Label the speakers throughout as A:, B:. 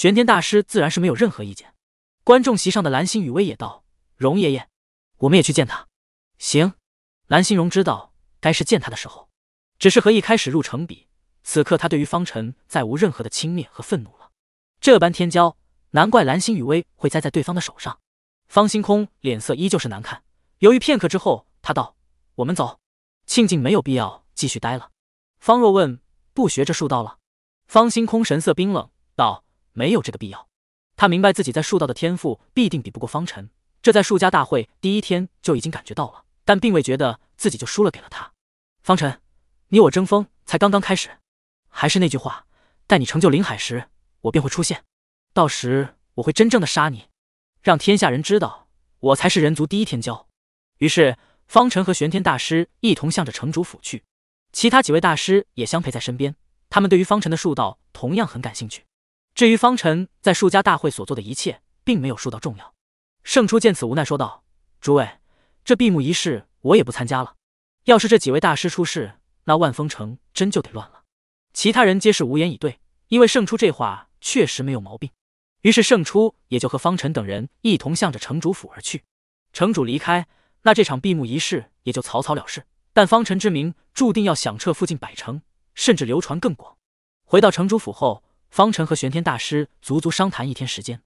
A: 玄天大师自然是没有任何意见。观众席上的蓝星雨薇也道：“荣爷爷，我们也去见他。”行。蓝星荣知道该是见他的时候，只是和一开始入城比，此刻他对于方辰再无任何的轻蔑和愤怒了。这般天骄，难怪蓝星雨薇会栽在对方的手上。方星空脸色依旧是难看，犹豫片刻之后，他道：“我们走，庆庆没有必要继续待了。”方若问：“不学这术道了？”方星空神色冰冷道。没有这个必要，他明白自己在术道的天赋必定比不过方辰，这在术家大会第一天就已经感觉到了，但并未觉得自己就输了给了他。方辰，你我争锋才刚刚开始，还是那句话，待你成就林海时，我便会出现，到时我会真正的杀你，让天下人知道我才是人族第一天骄。于是，方辰和玄天大师一同向着城主府去，其他几位大师也相陪在身边，他们对于方辰的术道同样很感兴趣。至于方辰在术家大会所做的一切，并没有说到重要。胜初见此，无奈说道：“诸位，这闭幕仪式我也不参加了。要是这几位大师出事，那万峰城真就得乱了。”其他人皆是无言以对，因为胜初这话确实没有毛病。于是胜初也就和方辰等人一同向着城主府而去。城主离开，那这场闭幕仪式也就草草了事。但方辰之名注定要响彻附近百城，甚至流传更广。回到城主府后。方辰和玄天大师足足商谈一天时间，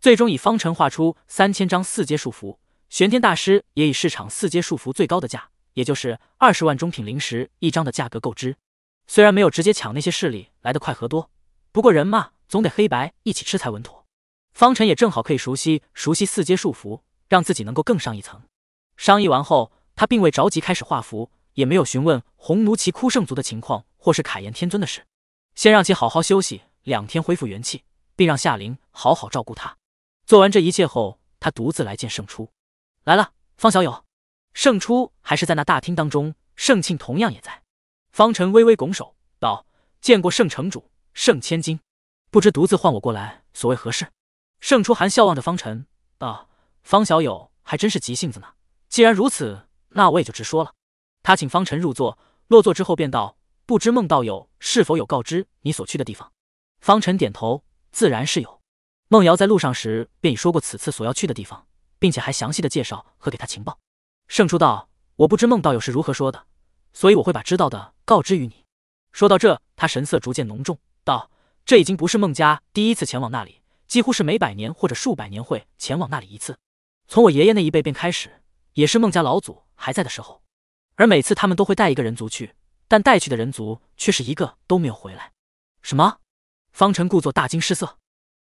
A: 最终以方辰画出三千张四阶束缚，玄天大师也以市场四阶束缚最高的价，也就是二十万中品灵石一张的价格购之。虽然没有直接抢那些势力来的快和多，不过人嘛，总得黑白一起吃才稳妥。方辰也正好可以熟悉熟悉四阶束缚，让自己能够更上一层。商议完后，他并未着急开始画符，也没有询问红奴奇枯圣族的情况或是凯炎天尊的事，先让其好好休息。两天恢复元气，并让夏琳好好照顾他。做完这一切后，他独自来见盛初。来了，方小友。盛初还是在那大厅当中，盛庆同样也在。方辰微微拱手道：“见过盛城主、盛千金，不知独自唤我过来，所谓何事？”盛初含笑望着方辰道：“方小友还真是急性子呢。既然如此，那我也就直说了。”他请方辰入座，落座之后便道：“不知孟道友是否有告知你所去的地方？”方辰点头，自然是有。孟瑶在路上时便已说过此次所要去的地方，并且还详细的介绍和给他情报。盛初道：“我不知孟道友是如何说的，所以我会把知道的告知于你。”说到这，他神色逐渐浓重，道：“这已经不是孟家第一次前往那里，几乎是每百年或者数百年会前往那里一次。从我爷爷那一辈便开始，也是孟家老祖还在的时候。而每次他们都会带一个人族去，但带去的人族却是一个都没有回来。”什么？方辰故作大惊失色，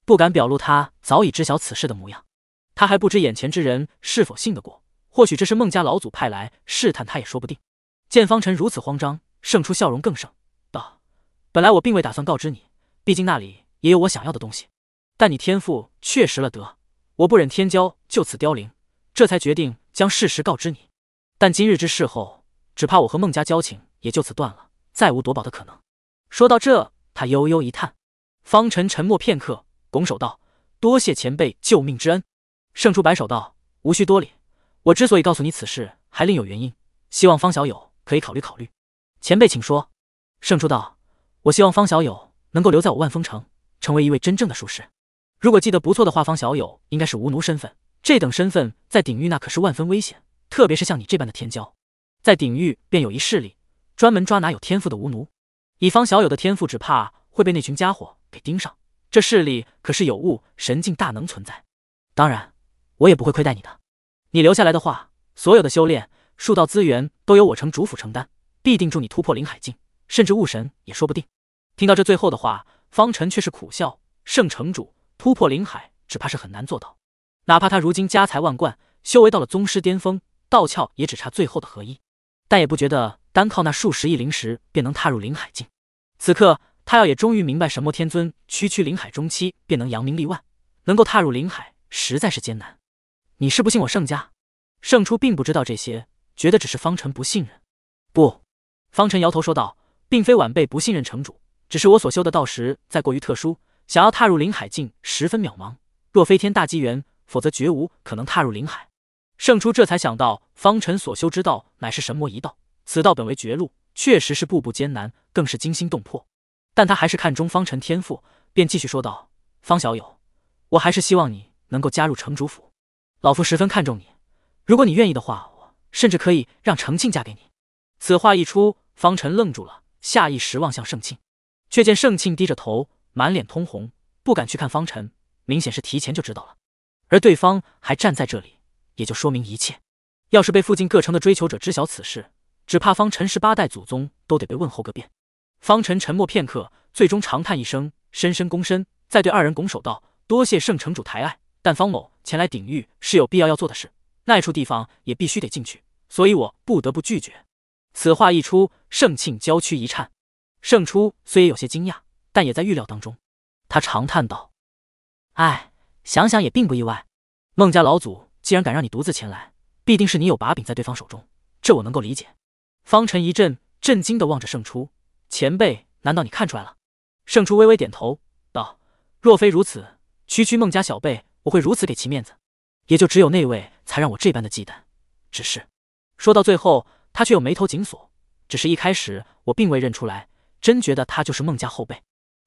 A: 不敢表露他早已知晓此事的模样。他还不知眼前之人是否信得过，或许这是孟家老祖派来试探他也说不定。见方辰如此慌张，胜出笑容更盛，道：“本来我并未打算告知你，毕竟那里也有我想要的东西。但你天赋确实了得，我不忍天骄就此凋零，这才决定将事实告知你。但今日之事后，只怕我和孟家交情也就此断了，再无夺宝的可能。”说到这，他悠悠一叹。方辰沉默片刻，拱手道：“多谢前辈救命之恩。”胜初摆手道：“无需多礼。我之所以告诉你此事，还另有原因。希望方小友可以考虑考虑。”前辈请说。胜初道：“我希望方小友能够留在我万峰城，成为一位真正的术士。如果记得不错的话，方小友应该是无奴身份。这等身份在鼎域那可是万分危险，特别是像你这般的天骄，在鼎域便有一势力专门抓拿有天赋的无奴，以方小友的天赋，只怕会被那群家伙。”给盯上，这势力可是有物神境大能存在。当然，我也不会亏待你的。你留下来的话，所有的修炼、术道资源都由我城主府承担，必定助你突破灵海境，甚至悟神也说不定。听到这最后的话，方辰却是苦笑：圣城主突破灵海，只怕是很难做到。哪怕他如今家财万贯，修为到了宗师巅峰，道窍也只差最后的合一，但也不觉得单靠那数十亿灵石便能踏入灵海境。此刻。他要也终于明白，神魔天尊区区灵海中期便能扬名立万，能够踏入灵海实在是艰难。你是不信我盛家？盛初并不知道这些，觉得只是方辰不信任。不，方辰摇头说道，并非晚辈不信任城主，只是我所修的道实在过于特殊，想要踏入灵海境十分渺茫，若非天大机缘，否则绝无可能踏入灵海。盛初这才想到，方辰所修之道乃是神魔一道，此道本为绝路，确实是步步艰难，更是惊心动魄。但他还是看中方辰天赋，便继续说道：“方小友，我还是希望你能够加入城主府。老夫十分看重你，如果你愿意的话，我甚至可以让程庆嫁给你。”此话一出，方辰愣住了，下意识望向盛庆，却见盛庆低着头，满脸通红，不敢去看方辰，明显是提前就知道了。而对方还站在这里，也就说明一切。要是被附近各城的追求者知晓此事，只怕方辰十八代祖宗都得被问候个遍。方辰沉默片刻，最终长叹一声，深深躬身，再对二人拱手道：“多谢圣城主抬爱，但方某前来鼎玉是有必要要做的事，那处地方也必须得进去，所以我不得不拒绝。”此话一出，盛庆娇躯一颤，盛初虽也有些惊讶，但也在预料当中。他长叹道：“唉，想想也并不意外。孟家老祖既然敢让你独自前来，必定是你有把柄在对方手中，这我能够理解。”方辰一震，震惊地望着盛初。前辈，难道你看出来了？胜出微微点头道：“若非如此，区区孟家小辈，我会如此给其面子？也就只有那位才让我这般的忌惮。只是说到最后，他却又眉头紧锁。只是一开始我并未认出来，真觉得他就是孟家后辈。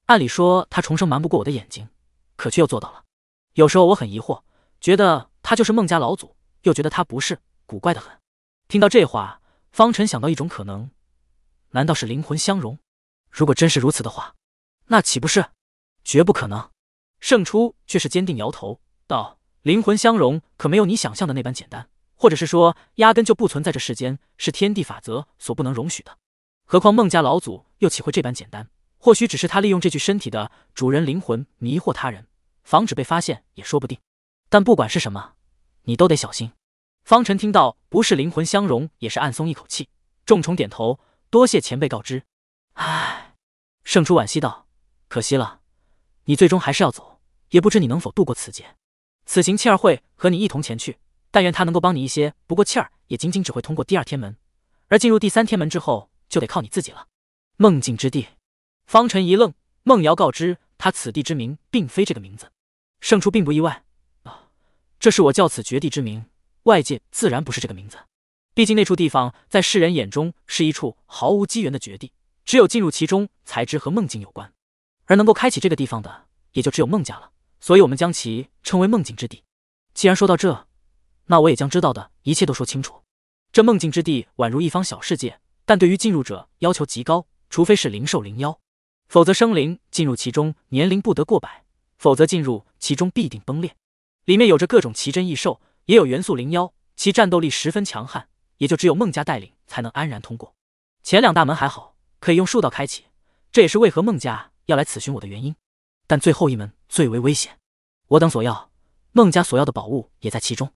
A: 按理说他重生瞒不过我的眼睛，可却又做到了。有时候我很疑惑，觉得他就是孟家老祖，又觉得他不是，古怪的很。”听到这话，方辰想到一种可能。难道是灵魂相融？如果真是如此的话，那岂不是？绝不可能！胜出却是坚定摇头道：“灵魂相融可没有你想象的那般简单，或者是说压根就不存在这世间，是天地法则所不能容许的。何况孟家老祖又岂会这般简单？或许只是他利用这具身体的主人灵魂迷惑他人，防止被发现也说不定。但不管是什么，你都得小心。”方辰听到不是灵魂相融，也是暗松一口气，重重点头。多谢前辈告知，唉，盛初惋惜道：“可惜了，你最终还是要走，也不知你能否度过此劫。此行，倩儿会和你一同前去，但愿她能够帮你一些。不过，倩儿也仅仅只会通过第二天门，而进入第三天门之后，就得靠你自己了。”梦境之地，方辰一愣，孟瑶告知他此地之名并非这个名字，盛初并不意外，啊，这是我叫此绝地之名，外界自然不是这个名字。毕竟那处地方在世人眼中是一处毫无机缘的绝地，只有进入其中才知和梦境有关，而能够开启这个地方的也就只有孟家了，所以我们将其称为梦境之地。既然说到这，那我也将知道的一切都说清楚。这梦境之地宛如一方小世界，但对于进入者要求极高，除非是灵兽灵妖，否则生灵进入其中年龄不得过百，否则进入其中必定崩裂。里面有着各种奇珍异兽，也有元素灵妖，其战斗力十分强悍。也就只有孟家带领才能安然通过前两大门还好可以用术道开启，这也是为何孟家要来此寻我的原因。但最后一门最为危险，我等所要孟家所要的宝物也在其中。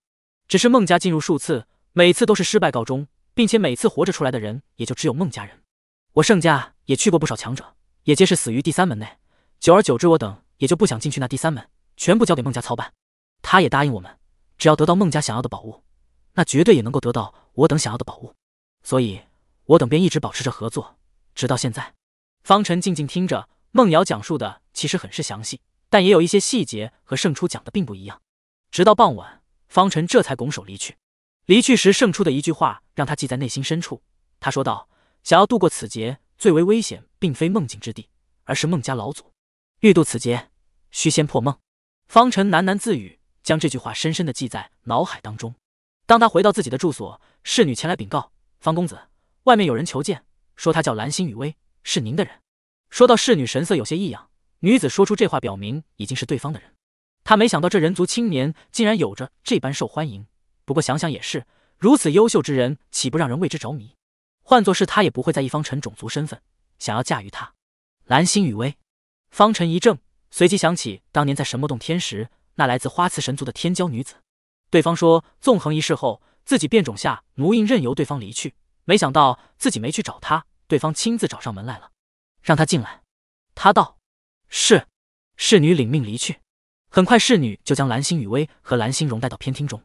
A: 只是孟家进入数次，每次都是失败告终，并且每次活着出来的人也就只有孟家人。我盛家也去过不少强者，也皆是死于第三门内。久而久之，我等也就不想进去那第三门，全部交给孟家操办。他也答应我们，只要得到孟家想要的宝物。那绝对也能够得到我等想要的宝物，所以我等便一直保持着合作，直到现在。方辰静静听着孟瑶讲述的，其实很是详细，但也有一些细节和胜初讲的并不一样。直到傍晚，方辰这才拱手离去。离去时，胜初的一句话让他记在内心深处。他说道：“想要度过此劫，最为危险并非梦境之地，而是孟家老祖。欲渡此劫，须先破梦。”方辰喃喃自语，将这句话深深的记在脑海当中。当他回到自己的住所，侍女前来禀告方公子，外面有人求见，说他叫蓝心雨薇，是您的人。说到侍女神色有些异样，女子说出这话，表明已经是对方的人。他没想到这人族青年竟然有着这般受欢迎，不过想想也是，如此优秀之人，岂不让人为之着迷？换作是他，也不会在意方辰种族身份，想要驾驭他。蓝心雨薇，方辰一怔，随即想起当年在神魔洞天时，那来自花瓷神族的天骄女子。对方说：“纵横一世后，自己变种下奴印，任由对方离去。没想到自己没去找他，对方亲自找上门来了，让他进来。”他道：“是。”侍女领命离去。很快，侍女就将蓝心雨薇和蓝心荣带到偏厅中。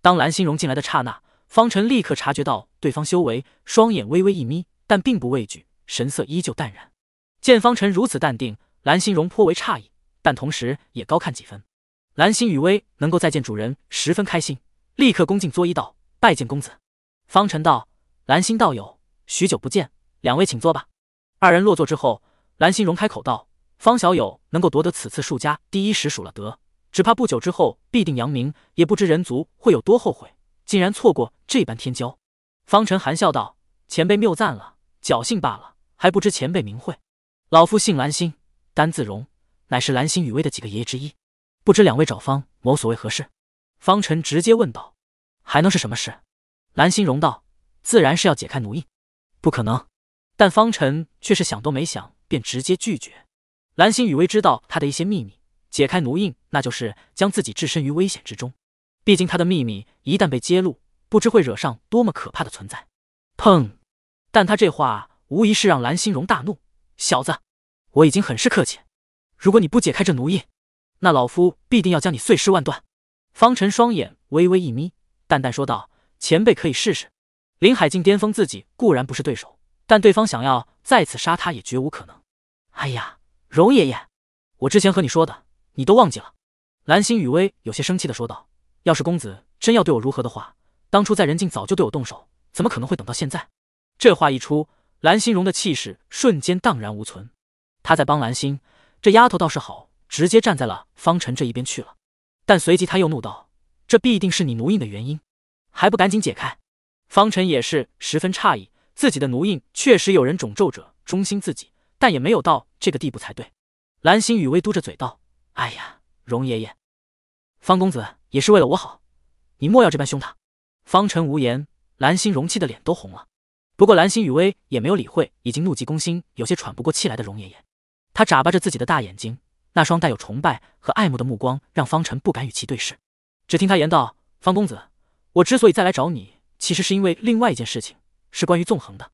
A: 当蓝心荣进来的刹那，方辰立刻察觉到对方修为，双眼微微一眯，但并不畏惧，神色依旧淡然。见方辰如此淡定，蓝心荣颇为诧异，但同时也高看几分。蓝心雨薇能够再见主人，十分开心，立刻恭敬作揖道：“拜见公子。”方辰道：“蓝心道友，许久不见，两位请坐吧。”二人落座之后，蓝心荣开口道：“方小友能够夺得此次术家第一，实属了得，只怕不久之后必定扬名，也不知人族会有多后悔，竟然错过这般天骄。”方辰含笑道：“前辈谬赞了，侥幸罢了。还不知前辈名讳，老夫姓蓝心，单字荣，乃是蓝心雨薇的几个爷爷之一。”不知两位找方某所谓何事？方辰直接问道：“还能是什么事？”蓝心荣道：“自然是要解开奴印。”不可能。但方辰却是想都没想，便直接拒绝。蓝心雨薇知道他的一些秘密，解开奴印，那就是将自己置身于危险之中。毕竟他的秘密一旦被揭露，不知会惹上多么可怕的存在。砰！但他这话无疑是让蓝心荣大怒：“小子，我已经很是客气，如果你不解开这奴印……”那老夫必定要将你碎尸万段。方辰双眼微微一眯，淡淡说道：“前辈可以试试。林海境巅峰，自己固然不是对手，但对方想要再次杀他，也绝无可能。”哎呀，荣爷爷，我之前和你说的，你都忘记了？”蓝心雨薇有些生气的说道：“要是公子真要对我如何的话，当初在人境早就对我动手，怎么可能会等到现在？”这话一出，蓝心荣的气势瞬间荡然无存。他在帮蓝心，这丫头倒是好。直接站在了方辰这一边去了，但随即他又怒道：“这必定是你奴印的原因，还不赶紧解开！”方辰也是十分诧异，自己的奴印确实有人种咒者忠心自己，但也没有到这个地步才对。蓝心雨薇嘟着嘴道：“哎呀，荣爷爷，方公子也是为了我好，你莫要这般凶他。”方辰无言，蓝心容气的脸都红了。不过蓝心雨薇也没有理会已经怒急攻心、有些喘不过气来的荣爷爷，他眨巴着自己的大眼睛。那双带有崇拜和爱慕的目光，让方辰不敢与其对视。只听他言道：“方公子，我之所以再来找你，其实是因为另外一件事情，是关于纵横的。”